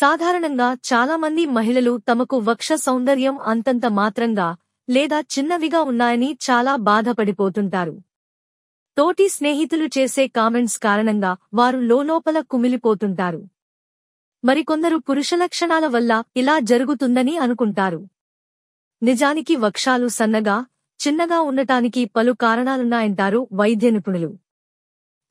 సాధారణంగా చాలామంది మహిళలు తమకు వక్ష సౌందర్యం అంతంత మాత్రంగా లేదా చిన్నవిగా ఉన్నాయని చాలా బాధపడిపోతుంటారు తోటి స్నేహితులు చేసే కామెంట్స్ కారణంగా వారు లోలోపల కుమిలిపోతుంటారు మరికొందరు పురుష లక్షణాల వల్ల ఇలా జరుగుతుందని అనుకుంటారు నిజానికి వక్షాలు సన్నగా చిన్నగా ఉండటానికి పలు కారణాలున్నాయంటారు వైద్య నిపుణులు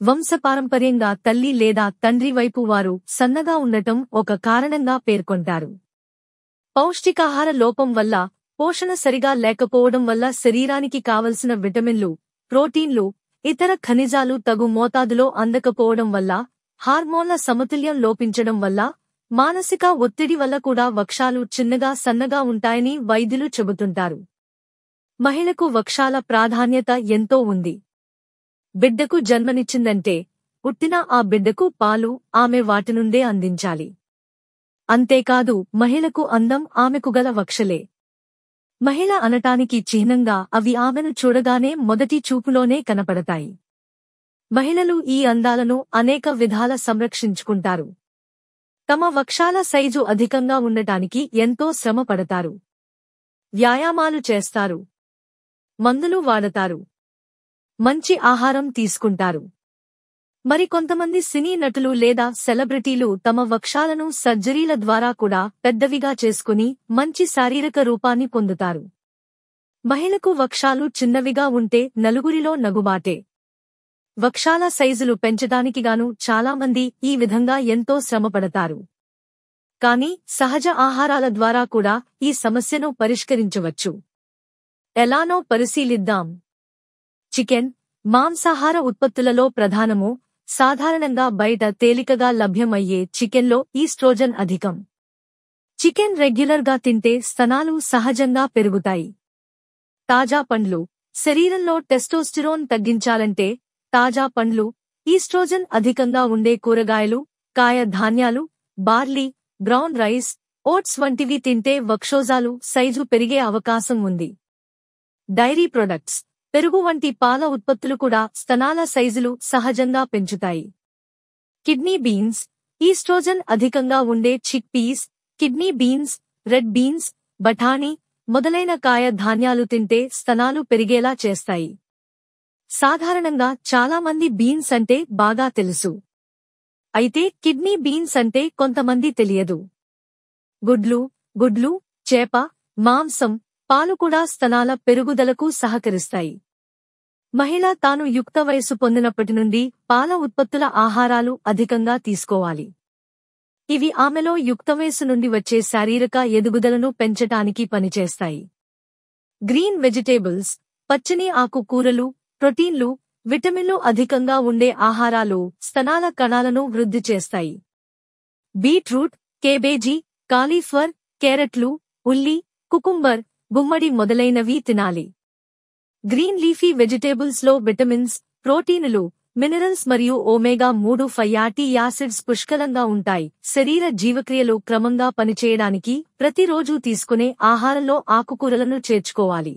వంశపారంపర్యంగా తల్లి లేదా తండ్రి వైపు వారు సన్నగా ఉండటం ఒక కారణంగా పేర్కొంటారు పౌష్టికాహార లోపం వల్ల పోషణ సరిగా లేకపోవడం వల్ల శరీరానికి కావలసిన విటమిన్లు ప్రోటీన్లు ఇతర ఖనిజాలు తగు మోతాదులో అందకపోవడం వల్ల హార్మోన్ల సమతుల్యం లోపించడం వల్ల మానసిక ఒత్తిడి వల్ల కూడా వక్షాలు చిన్నగా సన్నగా ఉంటాయని వైద్యులు చెబుతుంటారు మహిళకు వక్షాల ప్రాధాన్యత ఎంతో ఉంది బిడ్డకు జన్మనిచ్చిందంటే పుట్టిన ఆ బిడ్డకు పాలు ఆమె వాటి నుండే అందించాలి అంతేకాదు మహిళకు అందం ఆమెకు గల వక్షలే మహిళ అనటానికి చిహ్నంగా అవి ఆమెను చూడగానే మొదటి చూపులోనే కనపడతాయి మహిళలు ఈ అందాలను అనేక విధాల సంరక్షించుకుంటారు తమ వక్షాల సైజు అధికంగా ఉండటానికి ఎంతో శ్రమపడతారు వ్యాయామాలు చేస్తారు మందులు వాడతారు మంచి ఆహారం తీసుకుంటారు మరికొంతమంది సినీ నటులు లేదా సెలబ్రిటీలు తమ వక్షాలను సర్జరీల ద్వారా కూడా పెద్దవిగా చేసుకుని మంచి శారీరక రూపాన్ని పొందుతారు మహిళకు వక్షాలు చిన్నవిగా ఉంటే నలుగురిలో నగుబాటే వక్షాల సైజులు పెంచడానికిగాను చాలామంది ఈ విధంగా ఎంతో శ్రమపడతారు కాని సహజ ఆహారాల ద్వారా కూడా ఈ సమస్యను పరిష్కరించవచ్చు ఎలానో పరిశీలిద్దాం చికెన్ మాంసాహార ఉత్పత్తులలో ప్రధానము సాధారణంగా బయట తేలికగా లభ్యమయ్యే చికెన్లో ఈస్ట్రోజన్ అధికం చికెన్ రెగ్యులర్గా తింటే స్తనాలు సహజంగా పెరుగుతాయి తాజా పండ్లు శరీరంలో టెస్టోస్టిరోన్ తగ్గించాలంటే తాజా పండ్లు ఈస్ట్రోజన్ అధికంగా ఉండే కూరగాయలు కాయ ధాన్యాలు బార్లీ బ్రౌన్ రైస్ ఓట్స్ వంటివి తింటే వక్షోజాలు సైజు పెరిగే అవకాశం ఉంది డైరీ ప్రొడక్ట్స్ పెరుగు వంటి పాల ఉత్పత్తులు కూడా స్తనాల సైజులు సహజంగా పెంచుతాయి కిడ్నీ బీన్స్ ఈస్ట్రోజన్ అధికంగా ఉండే chickpeas kidney beans red beans బఠానీ మొదలైన కాయ ధాన్యాలు తింటే స్తనాలు పెరిగేలా చేస్తాయి సాధారణంగా చాలామంది బీన్స్ అంటే బాగా తెలుసు అయితే కిడ్నీ బీన్స్ అంటే కొంతమంది తెలియదు గుడ్లు గుడ్లు చేప మాంసం పాలు కూడా స్తనాల పెరుగుదలకు సహకరిస్తాయి మహిళ తాను యుక్త వయసు పొందినప్పటి నుండి పాల ఉత్పత్తుల ఆహారాలు అధికంగా తీసుకోవాలి ఇవి ఆమెలో యుక్త వయసు నుండి వచ్చే శారీరక ఎదుగుదలను పెంచటానికి పనిచేస్తాయి గ్రీన్ వెజిటేబుల్స్ పచ్చని ఆకుకూరలు ప్రోటీన్లు విటమిన్లు అధికంగా ఉండే ఆహారాలు స్తనాల కణాలను వృద్ధి చేస్తాయి బీట్రూట్ కేబేజీ కాలీఫ్లవర్ క్యారెట్లు ఉల్లి కుకుంబర్ గుమ్మడి మొదలైనవి తినాలి గ్రీన్ లీఫీ వెజిటేబుల్స్ లో విటమిన్స్ ప్రోటీన్లు మినరల్స్ మరియు ఓమేగా మూడు ఫయాటీ యాసిడ్స్ పుష్కలంగా ఉంటాయి శరీర జీవక్రియలు క్రమంగా పనిచేయడానికి ప్రతిరోజూ తీసుకునే ఆహారంలో ఆకుకూరలను చేర్చుకోవాలి